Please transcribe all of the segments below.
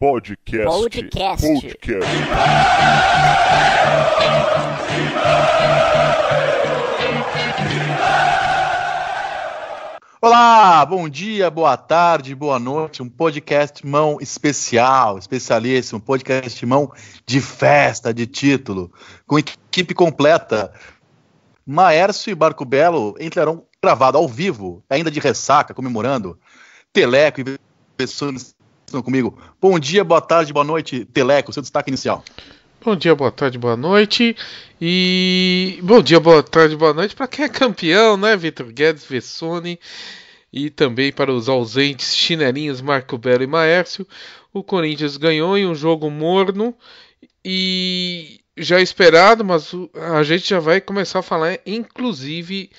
Podcast. Podcast. Podcast. Olá, bom dia, boa tarde, boa noite. Um podcast mão especial, especialíssimo, um podcast mão de festa, de título, com equipe completa. Maércio e Barco Belo entrarão gravado ao vivo, ainda de ressaca, comemorando. Teleco, e pessoas estão comigo. Bom dia, boa tarde, boa noite, Teleco, seu destaque inicial. Bom dia, boa tarde, boa noite. E bom dia, boa tarde, boa noite para quem é campeão, né? Vitor Guedes, Vessone. E também para os ausentes chinelinhos Marco Belo e Maércio. O Corinthians ganhou em um jogo morno e já esperado, mas a gente já vai começar a falar, inclusive,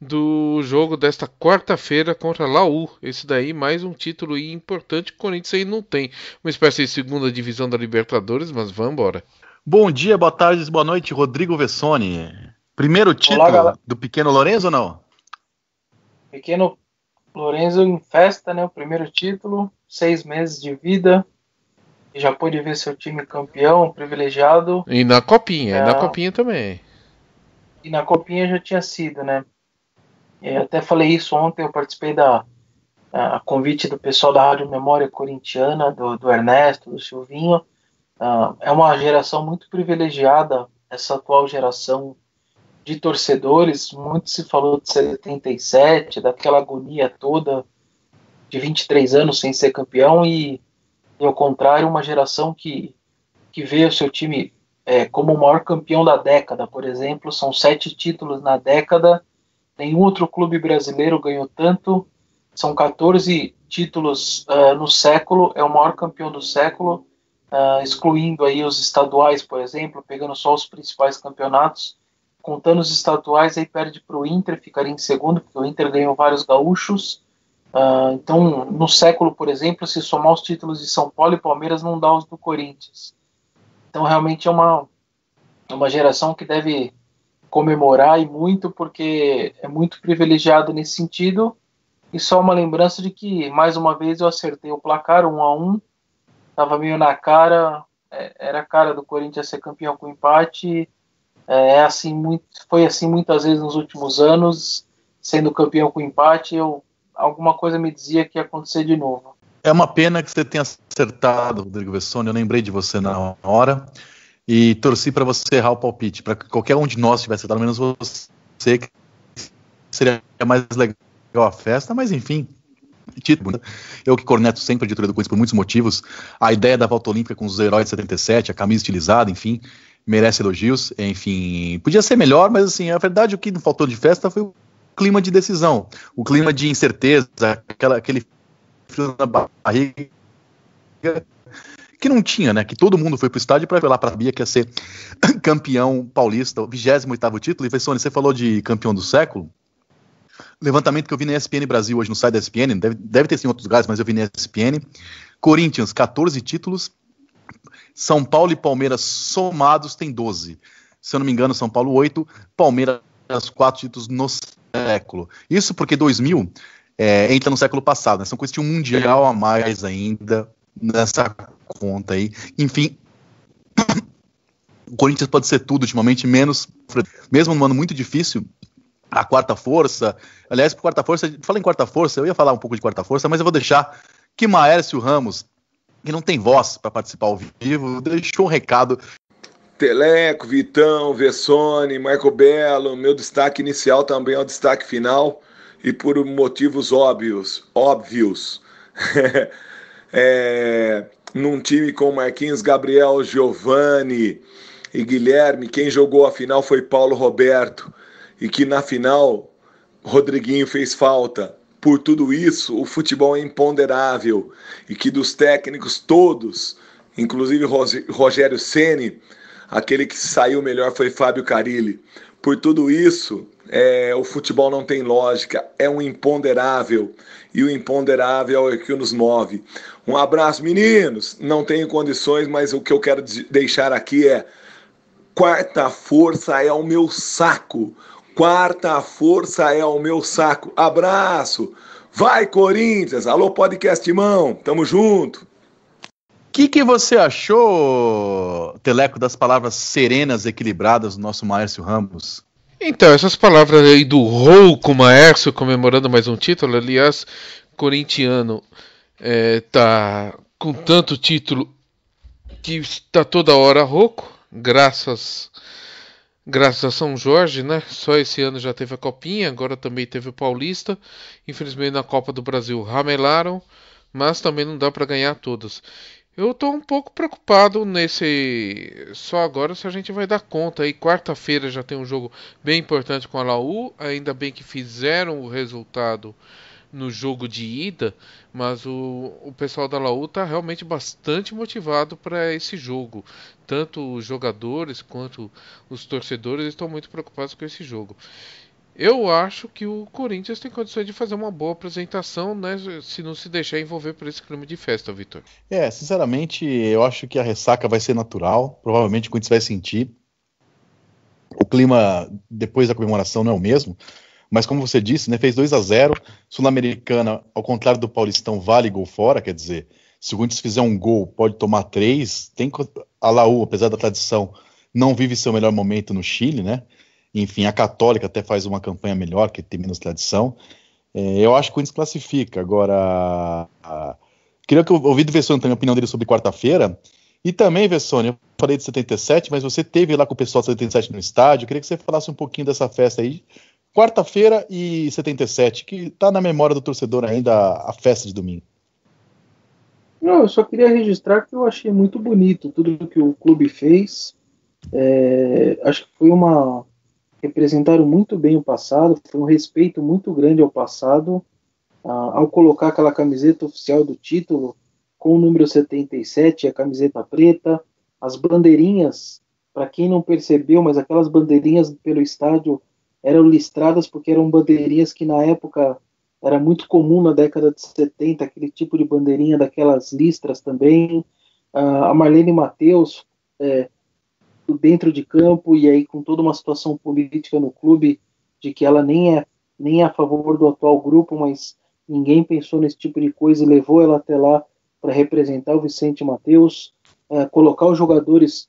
do jogo desta quarta-feira contra Laú. Esse daí mais um título importante que o Corinthians aí não tem. Uma espécie de segunda divisão da Libertadores, mas vamos embora. Bom dia, boa tarde, boa noite, Rodrigo Vessoni. Primeiro título Olá, do pequeno Lorenzo ou não? Pequeno Lorenzo em festa, né? O primeiro título, seis meses de vida. Já pôde ver seu time campeão, privilegiado. E na copinha, é... na copinha também. E na copinha já tinha sido, né? Eu é, até falei isso ontem, eu participei da a convite do pessoal da Rádio Memória Corintiana, do, do Ernesto, do Silvinho. Uh, é uma geração muito privilegiada, essa atual geração de torcedores. Muito se falou de 77, daquela agonia toda de 23 anos sem ser campeão, e, e ao contrário, uma geração que, que vê o seu time é, como o maior campeão da década, por exemplo, são sete títulos na década Nenhum outro clube brasileiro ganhou tanto. São 14 títulos uh, no século, é o maior campeão do século, uh, excluindo aí os estaduais, por exemplo, pegando só os principais campeonatos. Contando os estaduais, aí perde para o Inter, ficaria em segundo, porque o Inter ganhou vários gaúchos. Uh, então, no século, por exemplo, se somar os títulos de São Paulo e Palmeiras, não dá os do Corinthians. Então, realmente é uma, é uma geração que deve comemorar e muito porque é muito privilegiado nesse sentido. E só uma lembrança de que mais uma vez eu acertei o placar um a um, tava meio na cara, é, era a cara do Corinthians ser campeão com empate. É, é assim muito, foi assim muitas vezes nos últimos anos, sendo campeão com empate, eu alguma coisa me dizia que ia acontecer de novo. É uma pena que você tenha acertado, Rodrigo Vessone. Eu lembrei de você na hora e torci para você errar o palpite, para que qualquer um de nós tivesse pelo menos você, que seria mais legal a festa, mas enfim. título. Né? Eu que corneto sempre a diretoria do Corinthians por muitos motivos, a ideia da volta olímpica com os heróis de 77, a camisa utilizada, enfim, merece elogios, enfim, podia ser melhor, mas assim, a verdade o que não faltou de festa foi o clima de decisão, o clima de incerteza, aquela, aquele frio na barriga que não tinha, né? Que todo mundo foi pro estádio para lá para Bia que ia ser campeão paulista, 28 título. E, Fessone, você falou de campeão do século. Levantamento que eu vi na ESPN Brasil hoje, no site da ESPN, deve, deve ter sido em outros lugares, mas eu vi na ESPN. Corinthians, 14 títulos. São Paulo e Palmeiras somados tem 12. Se eu não me engano, São Paulo 8, Palmeiras 4 títulos no século. Isso porque 2000 é, eh, entra no século passado, né? São coisas de um mundial a mais ainda nessa conta aí. Enfim, o Corinthians pode ser tudo ultimamente, menos. Mesmo num ano muito difícil, a quarta força. Aliás, por quarta força, fala em quarta força, eu ia falar um pouco de quarta força, mas eu vou deixar que Maércio Ramos, que não tem voz para participar ao vivo, deixou um recado. Teleco, Vitão, Vessone, Marco Belo, meu destaque inicial também é o destaque final e por motivos óbvios, óbvios. é, num time com Marquinhos, Gabriel, Giovani e Guilherme, quem jogou a final foi Paulo Roberto, e que na final Rodriguinho fez falta. Por tudo isso, o futebol é imponderável e que dos técnicos todos, inclusive Rogério Ceni, aquele que saiu melhor foi Fábio Carilli. Por tudo isso, é, o futebol não tem lógica, é um imponderável e o imponderável é o que nos move. Um abraço, meninos! Não tenho condições, mas o que eu quero deixar aqui é: quarta força é o meu saco. Quarta força é o meu saco. Abraço! Vai, Corinthians! Alô, podcast, irmão! Tamo junto! O que, que você achou, Teleco, das palavras serenas, equilibradas do nosso Márcio Ramos? Então, essas palavras aí do rouco Maércio comemorando mais um título, aliás, corintiano é, tá com tanto título que está toda hora rouco, graças graças a São Jorge, né? Só esse ano já teve a Copinha, agora também teve o Paulista. Infelizmente na Copa do Brasil ramelaram, mas também não dá para ganhar todas. Eu tô um pouco preocupado nesse. Só agora se a gente vai dar conta. aí quarta-feira já tem um jogo bem importante com a Laú. Ainda bem que fizeram o resultado no jogo de ida, mas o, o pessoal da Laú tá realmente bastante motivado para esse jogo. Tanto os jogadores quanto os torcedores estão muito preocupados com esse jogo. Eu acho que o Corinthians tem condições de fazer uma boa apresentação, né? Se não se deixar envolver por esse clima de festa, Vitor. É, sinceramente, eu acho que a ressaca vai ser natural. Provavelmente o Corinthians vai sentir. O clima depois da comemoração não é o mesmo. Mas como você disse, né, fez 2 a 0 Sul-Americana, ao contrário do Paulistão, vale gol fora, quer dizer, se o Corinthians fizer um gol, pode tomar três. Tem a Laú, apesar da tradição, não vive seu melhor momento no Chile, né? Enfim, a Católica até faz uma campanha melhor, que tem menos tradição. É, eu acho que o Corinthians classifica. Agora, a... queria que eu ouvir do Vessone também a opinião dele sobre quarta-feira. E também, Vessone, eu falei de 77, mas você teve lá com o pessoal de 77 no estádio. Eu queria que você falasse um pouquinho dessa festa aí, quarta-feira e 77, que está na memória do torcedor ainda a festa de domingo. Não, eu só queria registrar que eu achei muito bonito tudo que o clube fez. É, acho que foi uma, representaram muito bem o passado, foi um respeito muito grande ao passado, ah, ao colocar aquela camiseta oficial do título com o número 77, a camiseta preta, as bandeirinhas, para quem não percebeu, mas aquelas bandeirinhas pelo estádio eram listradas porque eram bandeirinhas que na época era muito comum na década de 70, aquele tipo de bandeirinha daquelas listras também. Ah, a Marlene Matheus é, eh, dentro de campo e aí com toda uma situação política no clube de que ela nem é nem é a favor do atual grupo, mas ninguém pensou nesse tipo de coisa e levou ela até lá para representar o Vicente Mateus, é, colocar os jogadores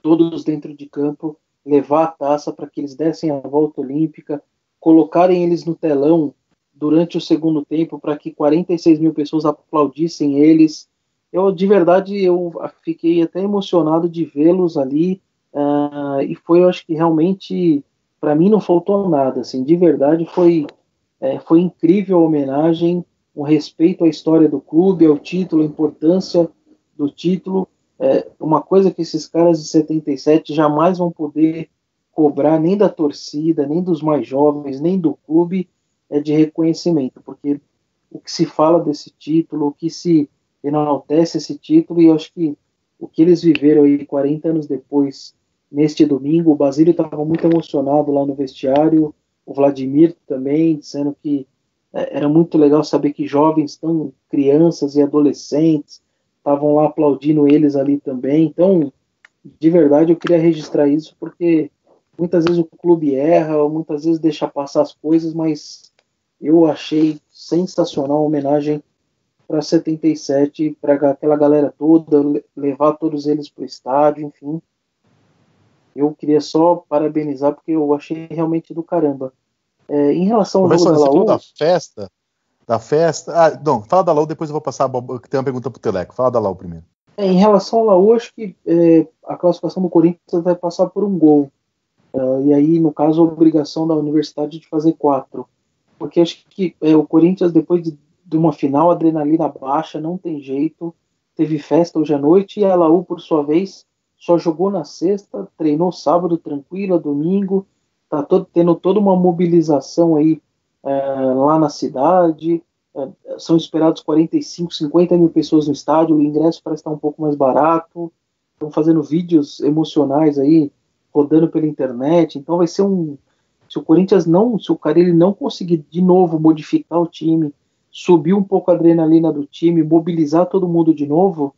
todos dentro de campo, levar a taça para que eles dessem a volta olímpica, colocarem eles no telão durante o segundo tempo para que 46 mil pessoas aplaudissem eles eu de verdade eu fiquei até emocionado de vê-los ali uh, e foi eu acho que realmente para mim não faltou nada assim de verdade foi é, foi incrível a homenagem o respeito à história do clube ao título a importância do título é, uma coisa que esses caras de 77 jamais vão poder cobrar nem da torcida nem dos mais jovens nem do clube é de reconhecimento porque o que se fala desse título o que se enaltece esse título e acho que o que eles viveram aí 40 anos depois, neste domingo, o Basílio estava muito emocionado lá no vestiário, o Vladimir também, dizendo que é, era muito legal saber que jovens, tão crianças e adolescentes, estavam lá aplaudindo eles ali também. Então, de verdade, eu queria registrar isso porque muitas vezes o clube erra, ou muitas vezes deixa passar as coisas, mas eu achei sensacional a homenagem para 77, para aquela galera toda, levar todos eles para o estádio, enfim. Eu queria só parabenizar porque eu achei realmente do caramba. É, em relação ao da Laú, festa, da festa. Ah, não, fala da Laú, depois eu vou passar tem uma pergunta pro Teleco. Fala da Laú primeiro. É, em relação ao Laú, acho que é, a classificação do Corinthians vai passar por um gol. Uh, e aí, no caso, a obrigação da universidade de fazer quatro. Porque acho que é, o Corinthians, depois de de uma final, adrenalina baixa, não tem jeito. Teve festa hoje à noite e a Laú, por sua vez, só jogou na sexta, treinou sábado tranquila, domingo, tá todo, tendo toda uma mobilização aí é, lá na cidade. É, são esperados 45, 50 mil pessoas no estádio, o ingresso parece estar tá um pouco mais barato. Estão fazendo vídeos emocionais aí, rodando pela internet. Então vai ser um. Se o Corinthians não, se o Carilli não conseguir de novo modificar o time, subir um pouco a adrenalina do time, mobilizar todo mundo de novo,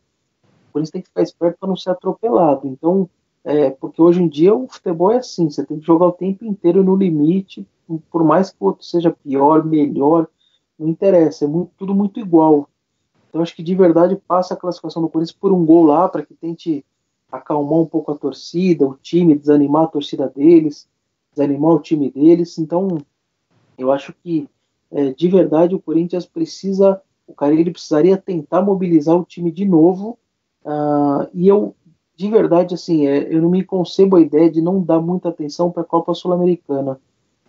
O Corinthians tem que ficar esperto para não ser atropelado. Então, é, porque hoje em dia o futebol é assim, você tem que jogar o tempo inteiro no limite, por mais que o outro seja pior, melhor, não interessa, é muito, tudo muito igual. Então acho que de verdade passa a classificação do Corinthians por um gol lá, para que tente acalmar um pouco a torcida, o time, desanimar a torcida deles, desanimar o time deles. Então eu acho que é, de verdade o Corinthians precisa, o Carille precisaria tentar mobilizar o time de novo. Uh, e eu, de verdade, assim, é, eu não me concebo a ideia de não dar muita atenção para a Copa Sul-Americana.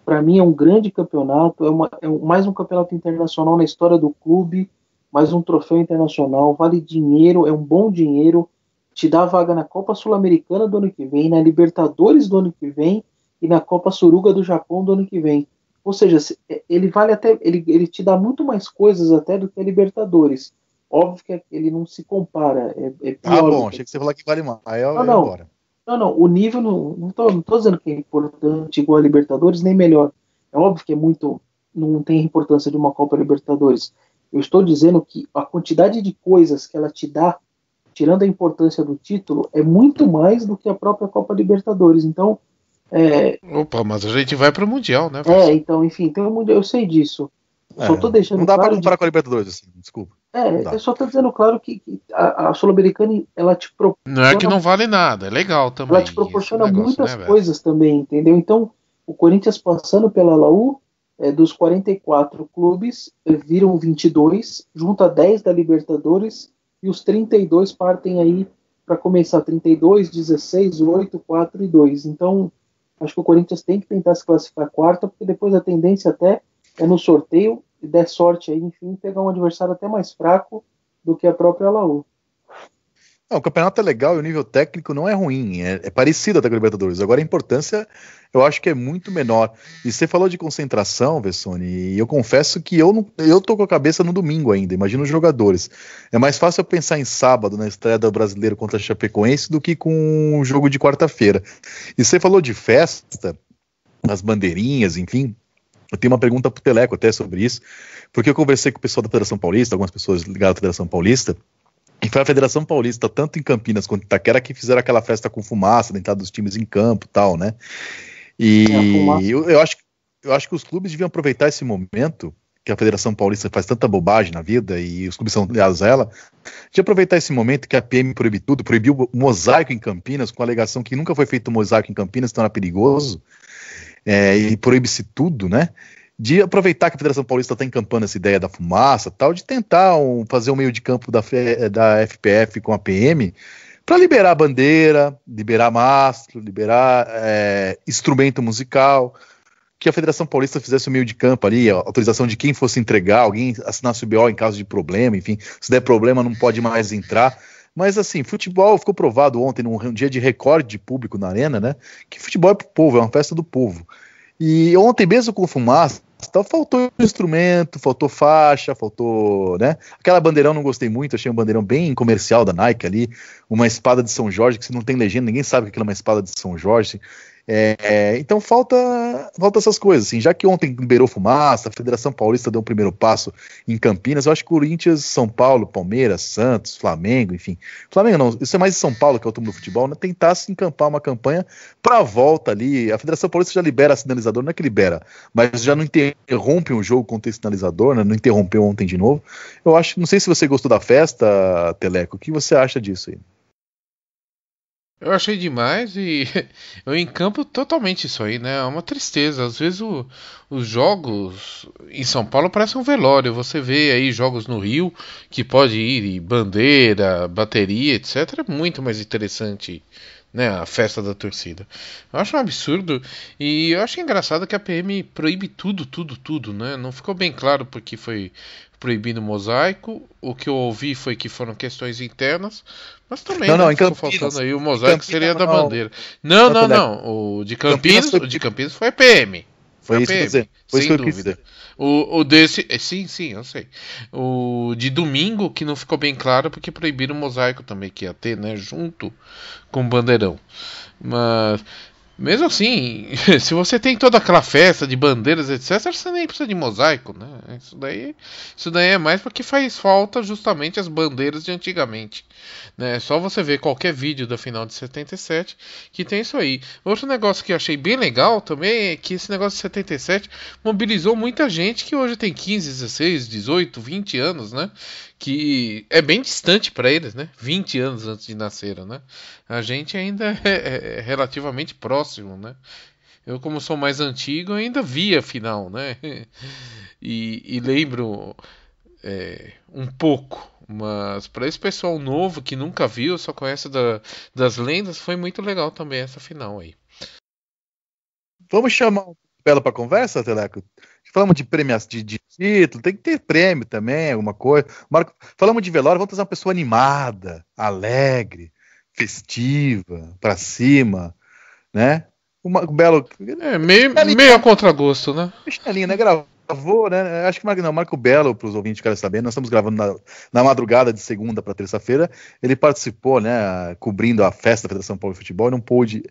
Para mim é um grande campeonato, é, uma, é mais um campeonato internacional na história do clube, mais um troféu internacional, vale dinheiro, é um bom dinheiro, te dá vaga na Copa Sul-Americana do ano que vem, na Libertadores do ano que vem e na Copa Suruga do Japão do ano que vem. Ou seja, é, ele vale até. Ele, ele te dá muito mais coisas até do que a Libertadores. Óbvio que ele não se compara. É, é ah, bom, achei que você falou que vale mais. Aí eu, não, não. não, não. O nível não. Não tô, não tô dizendo que é importante igual a Libertadores, nem melhor. É óbvio que é muito. Não tem importância de uma Copa Libertadores. Eu estou dizendo que a quantidade de coisas que ela te dá, tirando a importância do título, é muito mais do que a própria Copa Libertadores. Então, é, Opa, mas a gente vai pro Mundial, né? É, então, enfim, tem então um Mundial, eu sei disso. É, só tô deixando não dá claro para comparar de... com a Libertadores, assim, desculpa. É, eu só tô dizendo claro que a, a Sul-Americana, ela te proporciona... Não é que não vale nada, é legal também. Ela te proporciona negócio, muitas né, coisas também, entendeu? Então, o Corinthians passando pela Laú, é, dos 44 clubes, é, viram 22, junta 10 da Libertadores, e os 32 partem aí para começar 32, 16, 8, 4 e 2. Então, Acho que o Corinthians tem que tentar se classificar quarta, porque depois a tendência até é no sorteio e der sorte aí, enfim, pegar um adversário até mais fraco do que a própria Laú. Não, o campeonato é legal e o nível técnico não é ruim, é, é parecido até com a Libertadores. Agora a importância eu acho que é muito menor. E você falou de concentração, Vessone, e eu confesso que eu, não, eu tô com a cabeça no domingo ainda, imagina os jogadores. É mais fácil eu pensar em sábado, na estreia do brasileiro contra a Chapecoense, do que com o um jogo de quarta-feira. E você falou de festa, as bandeirinhas, enfim. Eu tenho uma pergunta pro Teleco até sobre isso, porque eu conversei com o pessoal da Federação Paulista, algumas pessoas ligadas à Federação Paulista e foi a Federação Paulista, tanto em Campinas quanto em Itaquera, que fizeram aquela festa com fumaça, dentro né, dos times em campo tal, né? E é, eu, eu, acho, eu acho que os clubes deviam aproveitar esse momento que a Federação Paulista faz tanta bobagem na vida e os clubes são aliás a ela, de aproveitar esse momento que a PM proíbe tudo, proibiu o mosaico em Campinas, com a alegação que nunca foi feito mosaico em Campinas, então era perigoso, é, e proíbe-se tudo, né? de aproveitar que a Federação Paulista está encampando essa ideia da fumaça tal, de tentar um, fazer um meio de campo da, eh, da FPF com a PM para liberar bandeira, liberar mastro, liberar é, instrumento musical, que a Federação Paulista fizesse o meio de campo ali, autorização de quem fosse entregar, alguém assinasse o BO em caso de problema, enfim, se der problema não pode mais entrar. Mas assim, futebol ficou provado ontem, num dia de recorde de público na arena, né? Que futebol é pro povo, é uma festa do povo. E ontem, mesmo com fumaça, então faltou instrumento, faltou faixa, faltou, né? Aquela bandeirão não gostei muito, achei um bandeirão bem comercial da Nike ali, uma espada de São Jorge que se não tem legenda, ninguém sabe que aquilo é uma espada de São Jorge. É, então falta, falta essas coisas. Assim, já que ontem liberou fumaça, a Federação Paulista deu o um primeiro passo em Campinas, eu acho que Corinthians, São Paulo, Palmeiras, Santos, Flamengo, enfim. Flamengo não, isso é mais em São Paulo, que é o turno do futebol, né? tentar se encampar uma campanha para volta ali. A Federação Paulista já libera sinalizador, não é que libera, mas já não interrompe um jogo com sinalizador, né? não interrompeu ontem de novo. Eu acho, não sei se você gostou da festa, Teleco, o que você acha disso aí? Eu achei demais e eu encampo totalmente isso aí, né? É uma tristeza. Às vezes o, os jogos em São Paulo parecem um velório. Você vê aí jogos no Rio que pode ir bandeira, bateria, etc. É muito mais interessante né, a festa da torcida. Eu acho um absurdo e eu acho engraçado que a PM proíbe tudo, tudo, tudo, né? Não ficou bem claro porque foi proibindo o mosaico. O que eu ouvi foi que foram questões internas, mas também não, não, né, em Campinas, aí o mosaico Campinas, seria da não, bandeira. Não, não, não. O de Campinas, Campinas foi... o de Campinas foi PM. Foi, isso PM, que foi sem dúvida. O, o desse. Eh, sim, sim, eu sei. O de domingo, que não ficou bem claro, porque proibiram o mosaico também, que ia ter, né? Junto com o bandeirão. Mas. Mesmo assim, se você tem toda aquela festa de bandeiras, etc., você nem precisa de mosaico, né? Isso daí, isso daí é mais porque faz falta justamente as bandeiras de antigamente. Né? É só você ver qualquer vídeo da final de 77 que tem isso aí. Outro negócio que eu achei bem legal também é que esse negócio de 77 mobilizou muita gente que hoje tem 15, 16, 18, 20 anos, né? que é bem distante para eles, né? 20 anos antes de nasceram, né? A gente ainda é, é, é, relativamente próximo, né? Eu, como sou mais antigo, ainda via final, né? E, e lembro é, um pouco, mas para esse pessoal novo que nunca viu, só conhece da, das lendas, foi muito legal também essa final aí. Vamos chamar o Belo para conversa, Teleco? Falamos de premiação, de, de, título, tem que ter prêmio também, alguma coisa. Marco, falamos de velório, vamos trazer uma pessoa animada, alegre, festiva, pra cima, né? Uma, um belo. É, meio, meio a contragosto, né? Chalinha, né? Gravou, né? Acho que Marco, não, Marco Belo, para os ouvintes que saber, nós estamos gravando na, na madrugada de segunda para terça-feira. Ele participou, né? Cobrindo a festa da Federação Paulo de Futebol, não pôde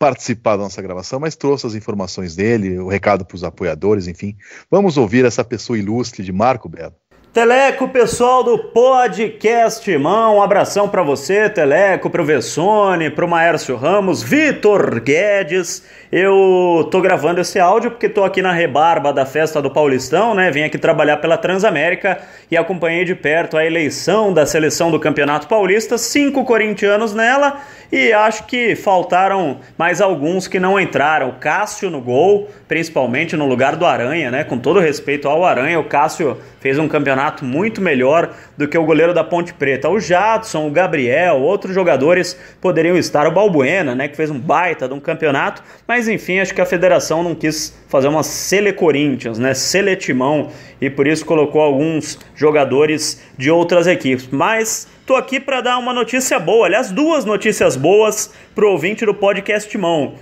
participar da nossa gravação, mas trouxe as informações dele, o recado para os apoiadores, enfim. Vamos ouvir essa pessoa ilustre de Marco Belo. Teleco, pessoal do podcast, irmão, um abração para você, Teleco, pro Vessone, pro Maércio Ramos, Vitor Guedes. Eu tô gravando esse áudio porque tô aqui na rebarba da festa do Paulistão, né? Vim aqui trabalhar pela Transamérica e acompanhei de perto a eleição da seleção do Campeonato Paulista, cinco corintianos nela e acho que faltaram mais alguns que não entraram. O Cássio no gol, principalmente no lugar do Aranha, né? Com todo respeito ao Aranha, o Cássio fez um campeonato campeonato muito melhor do que o goleiro da Ponte Preta. O Jadson, o Gabriel, outros jogadores poderiam estar. O Balbuena, né, que fez um baita de um campeonato, mas enfim, acho que a federação não quis fazer uma Sele Corinthians, né, Seletimão, e por isso colocou alguns jogadores de outras equipes. Mas Estou aqui para dar uma notícia boa, aliás, duas notícias boas pro ouvinte do podcast Mão.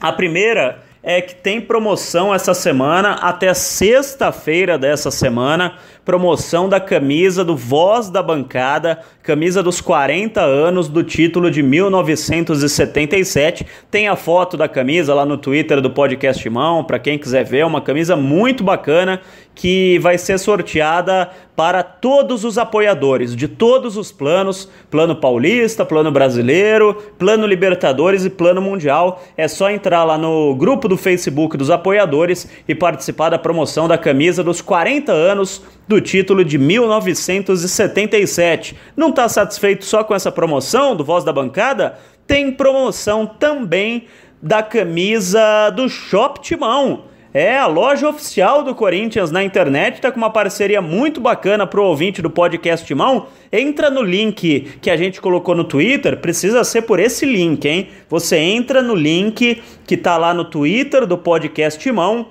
A primeira é que tem promoção essa semana até sexta-feira dessa semana promoção da camisa do Voz da Bancada, camisa dos 40 anos do título de 1977. Tem a foto da camisa lá no Twitter do Podcast Mão, para quem quiser ver, é uma camisa muito bacana que vai ser sorteada para todos os apoiadores de todos os planos, plano paulista, plano brasileiro, plano Libertadores e plano mundial. É só entrar lá no grupo do Facebook dos apoiadores e participar da promoção da camisa dos 40 anos do do título de 1977. Não está satisfeito só com essa promoção do Voz da Bancada? Tem promoção também da camisa do Shop Timão. É, a loja oficial do Corinthians na internet está com uma parceria muito bacana para o ouvinte do podcast Timão. Entra no link que a gente colocou no Twitter, precisa ser por esse link, hein? Você entra no link que está lá no Twitter do podcast Timão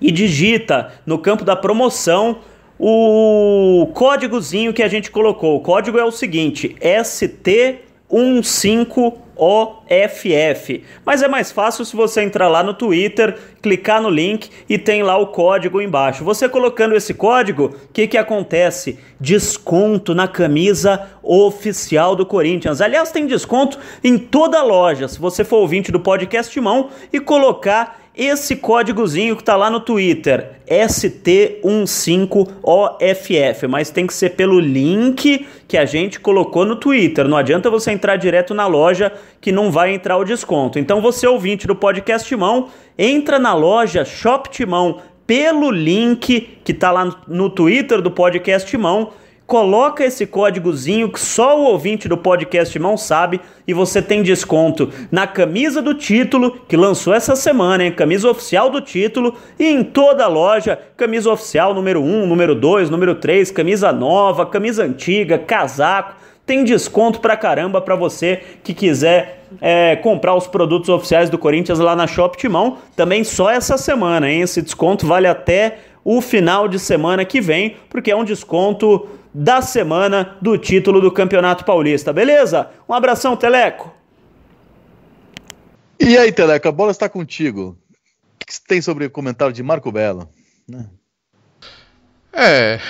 e digita no campo da promoção o códigozinho que a gente colocou. O código é o seguinte: ST15OFF. Mas é mais fácil se você entrar lá no Twitter, clicar no link e tem lá o código embaixo. Você colocando esse código, o que, que acontece? Desconto na camisa oficial do Corinthians. Aliás, tem desconto em toda loja. Se você for ouvinte do podcast Mão e colocar esse códigozinho que tá lá no Twitter, ST15OFF, mas tem que ser pelo link que a gente colocou no Twitter. Não adianta você entrar direto na loja que não vai entrar o desconto. Então você ouvinte do podcast Timão, entra na loja Shop Timão pelo link que tá lá no Twitter do podcast Timão coloca esse códigozinho que só o ouvinte do podcast Mão sabe e você tem desconto na camisa do título que lançou essa semana, hein? Camisa oficial do título e em toda a loja, camisa oficial número 1, número 2, número 3, camisa nova, camisa antiga, casaco. Tem desconto pra caramba pra você que quiser é, comprar os produtos oficiais do Corinthians lá na Shop Timão. Também só essa semana, hein? Esse desconto vale até o final de semana que vem, porque é um desconto da semana do título do Campeonato Paulista, beleza? Um abração, Teleco! E aí, Teleco, a bola está contigo. O que você tem sobre o comentário de Marco Belo? Né? É,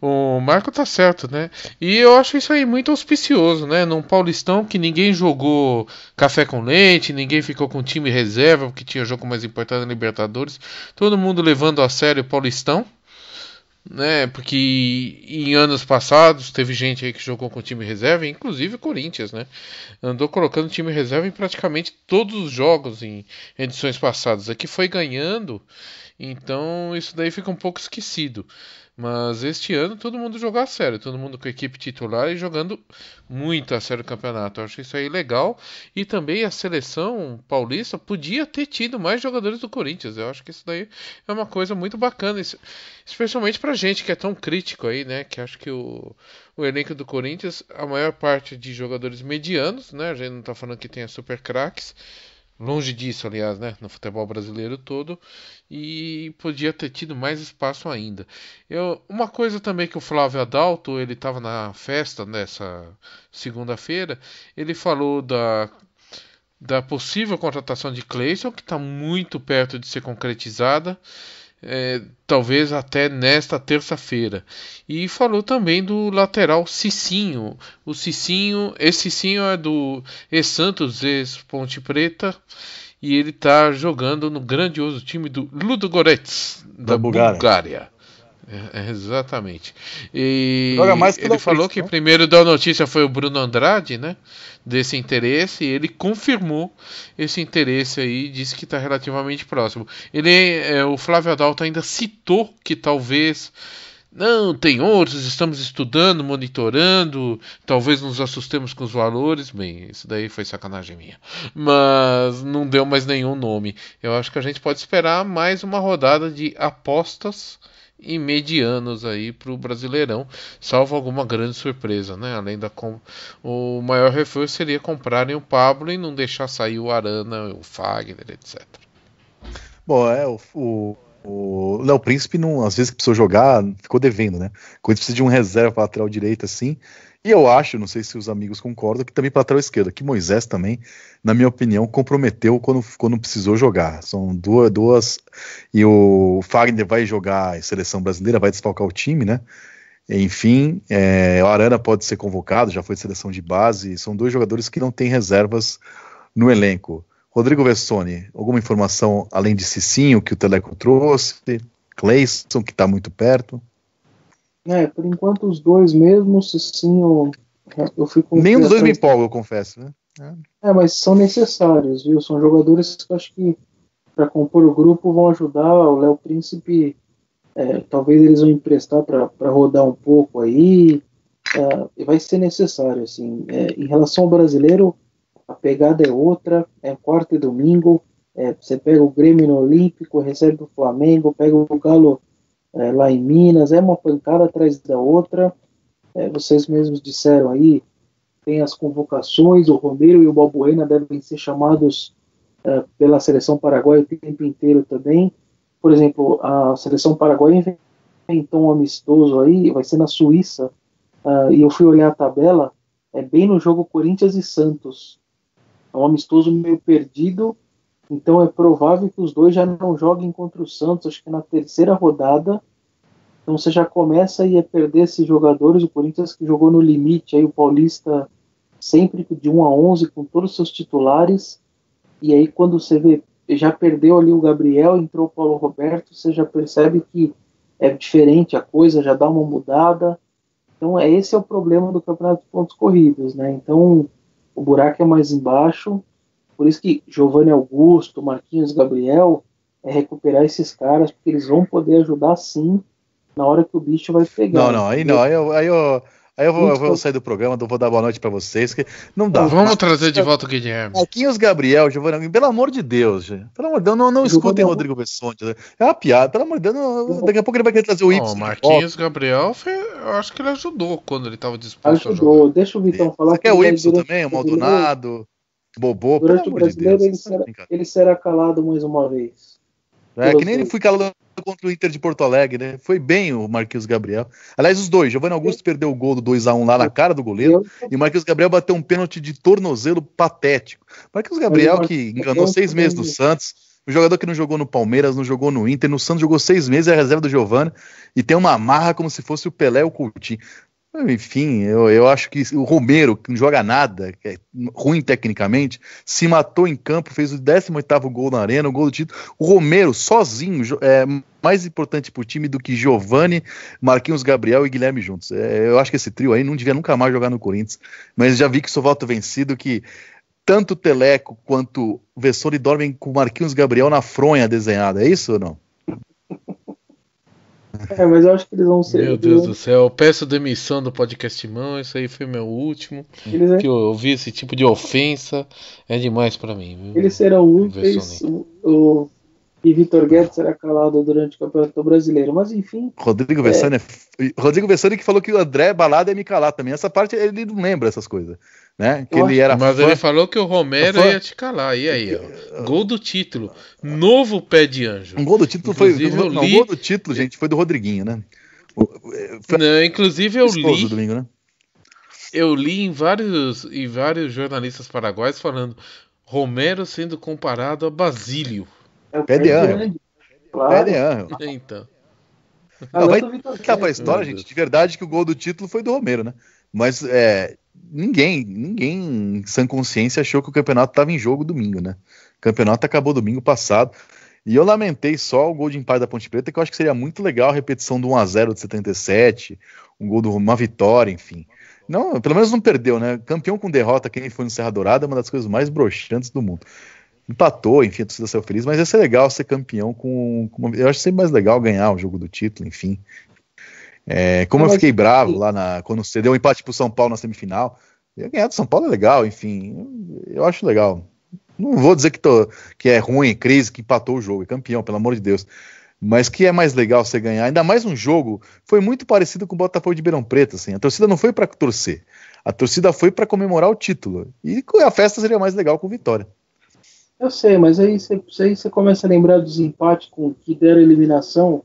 o Marco tá certo, né? E eu acho isso aí muito auspicioso, né? Num Paulistão que ninguém jogou café com leite, ninguém ficou com time reserva, porque tinha jogo mais importante na Libertadores, todo mundo levando a sério o Paulistão né? Porque em anos passados teve gente aí que jogou com time reserva, inclusive o Corinthians, né? Andou colocando time reserva em praticamente todos os jogos em edições passadas. Aqui foi ganhando, então isso daí fica um pouco esquecido. Mas este ano todo mundo jogou a sério, todo mundo com a equipe titular e jogando muito a sério o campeonato. Eu acho isso aí legal. E também a seleção paulista podia ter tido mais jogadores do Corinthians. Eu acho que isso daí é uma coisa muito bacana, especialmente pra gente que é tão crítico aí, né? Que acho que o, o elenco do Corinthians, a maior parte de jogadores medianos, né? A gente não tá falando que tenha super craques longe disso, aliás, né, no futebol brasileiro todo, e podia ter tido mais espaço ainda. Eu, uma coisa também que o Flávio Adalto, ele estava na festa nessa segunda-feira, ele falou da da possível contratação de Cleison, que está muito perto de ser concretizada, é, talvez até nesta terça-feira. E falou também do lateral Cicinho. O Cicinho, esse Cicinho é do e santos ex-Ponte Preta, e ele está jogando no grandioso time do Ludogorets, da, da Bulgária. Bulgária. É, é, exatamente. E ele falou que né? primeiro da notícia foi o Bruno Andrade, né? Desse interesse, e ele confirmou esse interesse aí, disse que está relativamente próximo. Ele, é, o Flávio Adalto ainda citou que talvez não, tem outros, estamos estudando, monitorando, talvez nos assustemos com os valores. Bem, isso daí foi sacanagem minha. Mas não deu mais nenhum nome. Eu acho que a gente pode esperar mais uma rodada de apostas e medianos aí para o Brasileirão, salvo alguma grande surpresa, né? Além da com... o maior reforço seria comprarem o Pablo e não deixar sair o Arana, o Fagner, etc. Bom, é o, o... O Léo Príncipe, não, às vezes que precisou jogar, ficou devendo, né? Quando precisa de um reserva para lateral direito, assim, e eu acho, não sei se os amigos concordam, que também para lateral esquerda, que Moisés também, na minha opinião, comprometeu quando, quando precisou jogar. São duas, duas. E o Fagner vai jogar em seleção brasileira, vai desfalcar o time, né? Enfim, é, o Arana pode ser convocado, já foi de seleção de base. São dois jogadores que não têm reservas no elenco. Rodrigo Vessone, alguma informação além de Cicinho que o Teleco trouxe? Clayson que está muito perto? É, por enquanto os dois mesmos, sim, eu, eu fico. Nenhum dos dois me empolga, eu confesso, né? É. é, mas são necessários, viu? São jogadores que eu acho que para compor o grupo vão ajudar. O Léo Príncipe, é, talvez eles vão emprestar para rodar um pouco aí. É, vai ser necessário, assim. É, em relação ao brasileiro, a pegada é outra, é quarta e domingo. É, você pega o Grêmio no Olímpico, recebe o Flamengo, pega o Galo é, lá em Minas, é uma pancada atrás da outra. É, vocês mesmos disseram aí, tem as convocações, o Romero e o Balbuena devem ser chamados é, pela seleção paraguaia o tempo inteiro também. Por exemplo, a seleção paraguaia inventou um amistoso aí, vai ser na Suíça, uh, e eu fui olhar a tabela, é bem no jogo Corinthians e Santos. É um amistoso meio perdido, então é provável que os dois já não joguem contra o Santos, acho que na terceira rodada. Então você já começa aí a perder esses jogadores. O Corinthians que jogou no limite, aí o Paulista sempre de 1 a 11 com todos os seus titulares. E aí quando você vê, já perdeu ali o Gabriel, entrou o Paulo Roberto, você já percebe que é diferente a coisa, já dá uma mudada. Então é esse é o problema do campeonato de pontos corridos, né? Então o buraco é mais embaixo. Por isso que Giovanni Augusto, Marquinhos Gabriel, é recuperar esses caras, porque eles vão poder ajudar sim na hora que o bicho vai pegar. Não, não, aí não, aí eu, aí eu, aí eu, vou, eu vou, então- sair do programa, vou dar boa noite para vocês, que não dá. Vamos trazer de volta o Guilherme. Marquinhos Gabriel, Giovanni, pelo amor de Deus, gente. pelo amor de Deus, não, não escutem o Rodrigo Bessonte, né? é uma piada, pelo amor de Deus, não, daqui a pouco ele vai querer trazer o Y. Marquinhos Gabriel, foi, eu acho que ele ajudou quando ele estava disposto ajudou. a jogar. Deixa o Vitão falar. Você que quer o Y também, o Maldonado... Bobô, Durante pelo amor de Deus. Ele é será, ele será, calado mais uma vez. É, que nem ele foi calado contra o Inter de Porto Alegre, né? Foi bem o Marquinhos Gabriel. Aliás, os dois. Giovanni Augusto perdeu o gol do 2 a 1 lá na cara do goleiro. E o Marquinhos Gabriel bateu um pênalti de tornozelo patético. Marquinhos Gabriel, que enganou seis meses do Santos. Um jogador que não jogou no Palmeiras, não jogou no Inter, no Santos jogou seis meses, é a reserva do Giovanni, e tem uma marra como se fosse o Pelé e o Coutinho. Enfim, eu, eu acho que o Romero, que não joga nada, que é ruim tecnicamente, se matou em campo, fez o 18 gol na arena, o gol do título. O Romero, sozinho, é mais importante para o time do que Giovani, Marquinhos Gabriel e Guilherme juntos. É, eu acho que esse trio aí não devia nunca mais jogar no Corinthians, mas já vi que sou voto vencido que tanto Teleco quanto Vessori dormem com Marquinhos Gabriel na fronha desenhada, é isso ou não? É, mas eu acho que eles vão ser. Meu Deus do céu, eu peço demissão do podcast Mão, isso aí foi meu último. Eles é que eu ouvi esse tipo de ofensa é demais para mim. Viu? Eles serão úteis. o, e Vitor Guedes será calado durante o Campeonato Brasileiro. Mas enfim. Rodrigo Bessani, é... é Rodrigo Vessani que falou que o André Balada ia me calar também. Essa parte ele não lembra essas coisas. Né? Que ele era Mas fã... ele falou que o Romero fã... ia te calar. E aí, ó. Gol do título. Novo pé de anjo. Um gol do título Inclusive, foi. Li... Não, o gol do título, gente, foi do Rodriguinho, né? É, foi... Não, inclusive eu li. Domingo, né? Eu li em vários, em vários jornalistas paraguaios falando Romero sendo comparado a Basílio pé, de anjo. Pé de anjo. Então. Não vai ficar pra história, gente, de verdade que o gol do título foi do Romero, né? Mas é, ninguém, ninguém em sã consciência achou que o campeonato tava em jogo domingo, né? O campeonato acabou domingo passado. E eu lamentei só o gol de empate da Ponte Preta, que eu acho que seria muito legal a repetição do 1x0 de 77, um gol de uma vitória, enfim. Não, pelo menos não perdeu, né? Campeão com derrota, quem foi no Serra Dourada, é uma das coisas mais broxantes do mundo empatou, enfim, a torcida saiu feliz, mas ia ser legal ser campeão com, com uma, eu acho sempre mais legal ganhar o jogo do título, enfim. É, como eu fiquei bravo lá na, quando você deu um empate pro São Paulo na semifinal, eu ganhar do São Paulo é legal, enfim, eu, eu acho legal. Não vou dizer que, tô, que é ruim, crise, que empatou o jogo, é campeão, pelo amor de Deus. Mas que é mais legal você ganhar, ainda mais um jogo, foi muito parecido com o Botafogo de Beirão Preto, assim. A torcida não foi para torcer, a torcida foi para comemorar o título. E a festa seria mais legal com vitória. Eu sei, mas aí você, aí começa a lembrar dos empates com, que deram eliminação.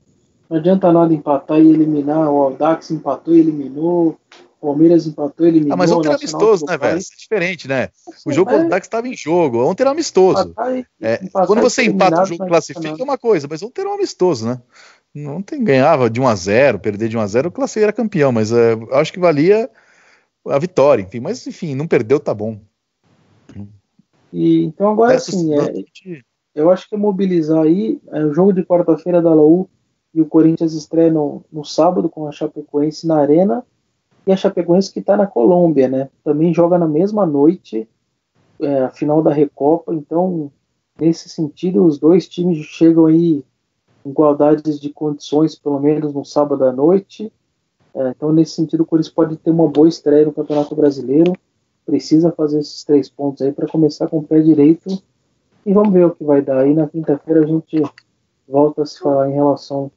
Não adianta nada empatar e eliminar. O Aldax empatou e eliminou. O Palmeiras empatou e eliminou. Ah, mas ontem era amistoso, né, velho? Isso é diferente, né? o jogo do Aldax estava em jogo. Ontem era amistoso. E, é, quando você empata o jogo classifica é uma coisa, mas ontem era um amistoso, né? Ontem ganhava de 1 a 0 perder de 1 a 0 o classifica era campeão, mas é, acho que valia a vitória, enfim. Mas, enfim, não perdeu, tá bom. E, então agora sim, é, eu acho que é mobilizar aí. É, o jogo de quarta-feira da Laú e o Corinthians estreiam no, sábado com a Chapecoense na Arena. E a Chapecoense que está na Colômbia, né? Também joga na mesma noite, é, a final da Recopa. Então, nesse sentido, os dois times chegam aí em igualdades de condições, pelo menos no sábado à noite. É, então, nesse sentido, o Corinthians pode ter uma boa estreia no Campeonato Brasileiro precisa fazer esses três pontos aí para começar com o pé direito. E vamos ver o que vai dar aí. Na quinta-feira a gente volta a se falar em relação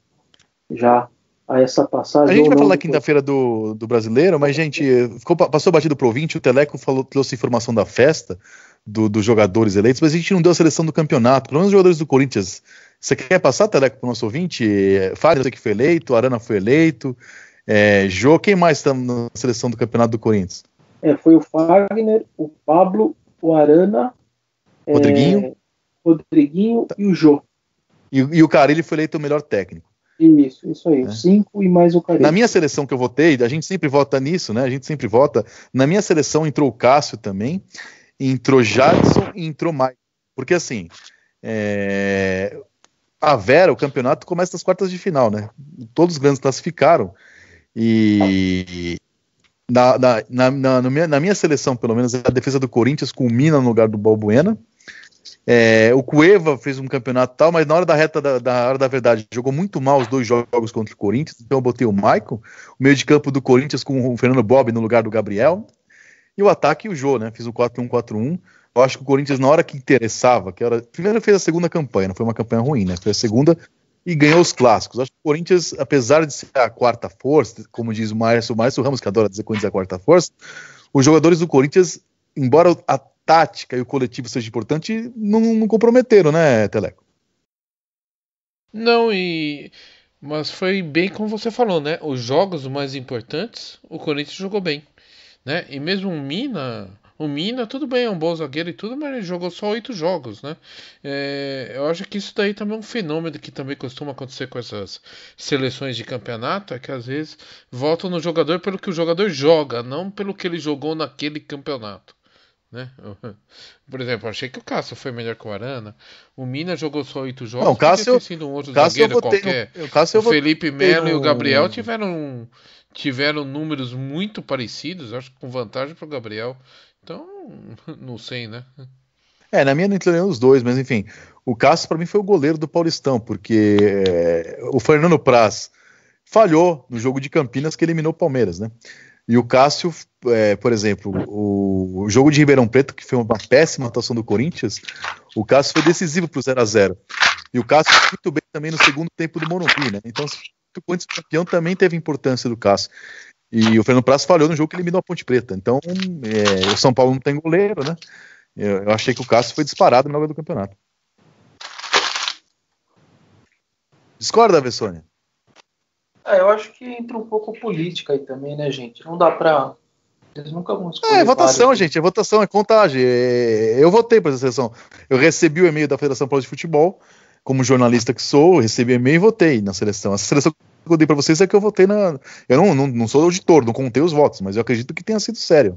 já a essa passagem. A gente vai falar quinta-feira do, do brasileiro, mas, gente, ficou, passou batido pro ouvinte, o Teleco falou, trouxe informação da festa do, dos jogadores eleitos, mas a gente não deu a seleção do campeonato. Pelo menos os jogadores do Corinthians. Você quer passar, Teleco, pro nosso ouvinte? Fábio, você que foi eleito, Arana foi eleito, é, Jô, quem mais está na seleção do campeonato do Corinthians? É, foi o Fagner, o Pablo, o Arana, é, Rodriguinho, é, Rodriguinho tá. e o Jô. E, e o Carilli foi eleito o melhor técnico. Isso, isso aí. É. Cinco e mais o Carilli. Na minha seleção que eu votei, a gente sempre vota nisso, né? A gente sempre vota. Na minha seleção entrou o Cássio também, entrou Jadson e entrou mais. Porque assim, é... a Vera, o campeonato começa nas quartas de final, né? Todos os grandes classificaram. E na, na, na, na, minha, na, minha, seleção, pelo menos, a defesa do Corinthians com o Mina no lugar do Balbuena. É, o Cueva fez um campeonato tal, mas na hora da reta da, da, hora da verdade jogou muito mal os dois jogos contra o Corinthians, então eu botei o Michael, o meio de campo do Corinthians com o Fernando Bob no lugar do Gabriel, e o ataque o Jô, né? Fiz o 4-1-4-1. Eu acho que o Corinthians, na hora que interessava, que era. Primeiro fez a segunda campanha, não foi uma campanha ruim, né? Foi a segunda, e ganhou os clássicos. Acho que o Corinthians, apesar de ser a quarta força, como diz o Márcio, o Márcio Ramos, que adora dizer Corinthians é a quarta força, os jogadores do Corinthians, embora a tática e o coletivo seja importante, não, não comprometeram, né, Teleco? Não, e. Mas foi bem como você falou, né? Os jogos mais importantes, o Corinthians jogou bem. Né? E mesmo o Mina o Mina, tudo bem, é um bom zagueiro e tudo, mas ele jogou só oito jogos, né? É, eu acho que isso daí também é um fenômeno que também costuma acontecer com essas seleções de campeonato, é que às vezes votam no jogador pelo que o jogador joga, não pelo que ele jogou naquele campeonato. Né? Por exemplo, achei que o Cássio foi melhor que o Arana. O mina jogou só oito jogos. Não, o Cássio, sido um outro Cássio zagueiro qualquer. No, o, Cássio o Felipe Melo no... e o Gabriel tiveram tiveram números muito parecidos, acho que com vantagem para o Gabriel então, não sei, né? É, na minha não entrou nenhum dos dois, mas enfim. O Cássio, para mim, foi o goleiro do Paulistão, porque é, o Fernando Praz falhou no jogo de Campinas que eliminou o Palmeiras, né? E o Cássio, é, por exemplo, o, o, jogo de Ribeirão Preto, que foi uma péssima atuação do Corinthians, o Cássio foi decisivo para o 0x0. E o Cássio foi muito bem também no segundo tempo do Morumbi, né? Então, o Corinthians campeão também teve importância do Cássio. E o Fernando Prass falhou no jogo que eliminou a Ponte Preta. Então, é, o São Paulo não tem goleiro, né? Eu, eu achei que o Cássio foi disparado na hora do campeonato. Discorda, Vessônia? É, eu acho que entra um pouco política aí também, né, gente? Não dá pra. Eles nunca vão É, é votação, vários. gente. É votação, é contagem. É... Eu votei pra essa seleção. Eu recebi o e-mail da Federação Paulista de Futebol, como jornalista que sou, recebi o e-mail e votei na seleção. Essa seleção que eu dei para vocês é que eu votei na. Eu não, não, não sou auditor, não contei os votos, mas eu acredito que tenha sido sério.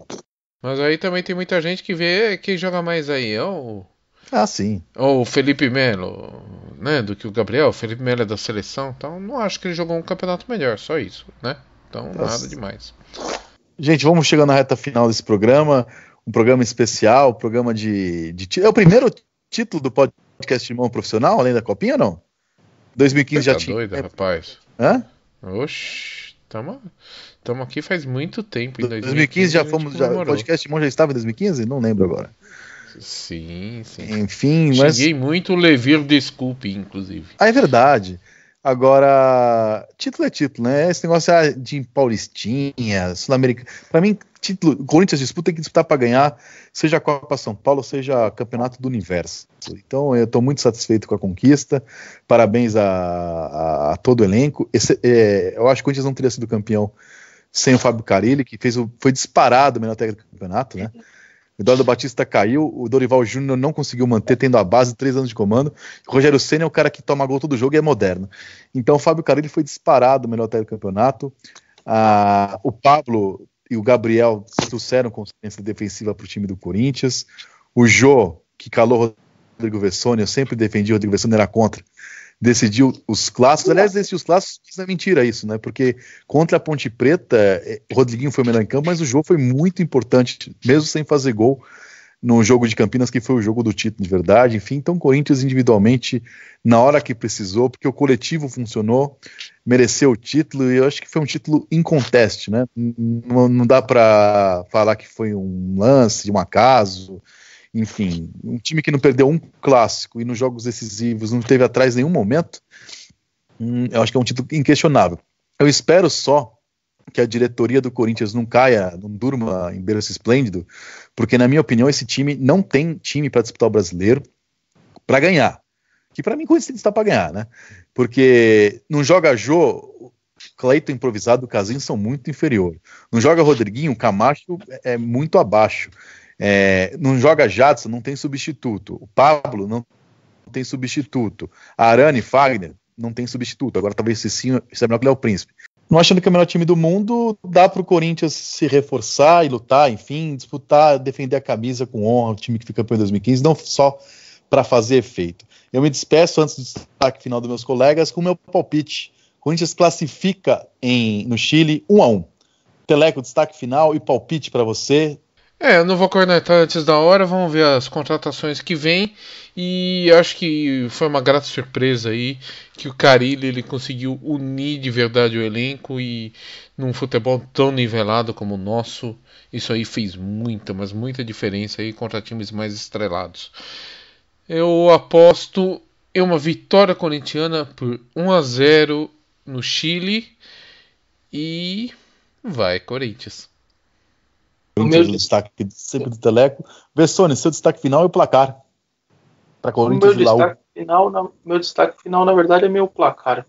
Mas aí também tem muita gente que vê quem joga mais aí. É o... Ah, sim. Ou é o Felipe Melo, né? Do que o Gabriel. O Felipe Melo é da seleção, então não acho que ele jogou um campeonato melhor, só isso, né? Então Nossa. Tá nada demais. Gente, vamos chegando na reta final desse programa. Um programa especial, um programa de, de. É o primeiro título do podcast de mão profissional, além da copinha ou não? 2015 Você tá já tinha. Doido, rapaz. Hã? Oxi, tamo, tamo aqui faz muito tempo. Em 2015, 2015 já fomos. Já, o podcast Mão já estava em 2015? Não lembro agora. Sim, sim. Enfim, Cheguei mas. Xinguei muito o Levir Desculpe, inclusive. Ah, é verdade. Agora, título é título, né? Esse negócio ah, de Paulistinha, Sul-Americana. Para mim, título, o Corinthians disputa tem que disputar para ganhar, seja a Copa São Paulo, seja Campeonato do Universo. Então, eu estou muito satisfeito com a conquista. Parabéns a, a, a todo o elenco. Esse, é, eu acho que o Corinthians não teria sido campeão sem o Fábio Carilli, que fez o, foi disparado o melhor técnico do campeonato, né? Eduardo Batista caiu, o Dorival Júnior não conseguiu manter, tendo a base, três anos de comando. O Rogério Senna é o cara que toma gol todo jogo e é moderno. Então o Fábio Carilli foi disparado o melhor técnico do campeonato. Ah, o Pablo e o Gabriel trouxeram consciência defensiva para o time do Corinthians. O Jô, que calou Rodrigo Vessone, eu sempre defendi o Rodrigo Vessone, era contra decidiu os clássicos. Aliás, decidiu os clássicos, é mentira isso, né? Porque contra a Ponte Preta, é, Rodriguinho foi melhor em campo, mas o jogo foi muito importante, mesmo sem fazer gol no jogo de Campinas que foi o jogo do título de verdade, enfim, então o Corinthians individualmente na hora que precisou, porque o coletivo funcionou, mereceu o título e eu acho que foi um título inconteste, né? Não, não dá para falar que foi um lance, um acaso, enfim, um time que não perdeu um clássico e nos jogos decisivos não teve atrás nenhum momento, hum, eu acho que é um título inquestionável. Eu espero só que a diretoria do Corinthians não caia, não durma em berço esplêndido, porque na minha opinião esse time não tem time para disputar o brasileiro para ganhar. Que para mim o Corinthians está para ganhar, né? Porque não joga Jô, Cleiton improvisado, o casim são muito inferior. Não joga Rodriguinho, o Camacho é, é muito abaixo. É, não joga Jadson, não tem substituto. O Pablo não tem substituto. A Arane Fagner não tem substituto. Agora talvez se sim, isso é melhor que o Léo Príncipe. Não achando que é o melhor time do mundo, dá para o Corinthians se reforçar e lutar, enfim, disputar, defender a camisa com honra, o time que fica campeão em 2015, não só para fazer efeito. Eu me despeço antes do destaque final dos meus colegas com o meu palpite. O Corinthians classifica em, no Chile 1 um a 1 um. Teleco, destaque final e palpite para você. É, eu não vou cornetar antes da hora, vamos ver as contratações que vem. E acho que foi uma grata surpresa aí que o Carilli ele conseguiu unir de verdade o elenco e num futebol tão nivelado como o nosso, isso aí fez muita, mas muita diferença aí contra times mais estrelados. Eu aposto em uma vitória corintiana por 1 a 0 no Chile e vai Corinthians. Corinthians, meu... o destaque sempre do Teleco. Bessone, seu destaque final e o placar. Para Corinthians meu destaque Laú. final, na... Meu destaque final, na verdade, é meu placar.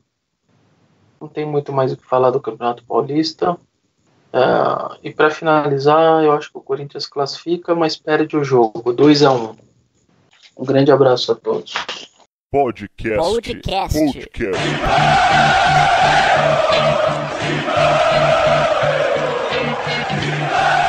Não tem muito mais o que falar do Campeonato Paulista. É, e para finalizar, eu acho que o Corinthians classifica, mas perde o jogo. 2 a 1 um. um grande abraço a todos. Podcast. Podcast. Podcast. Podcast.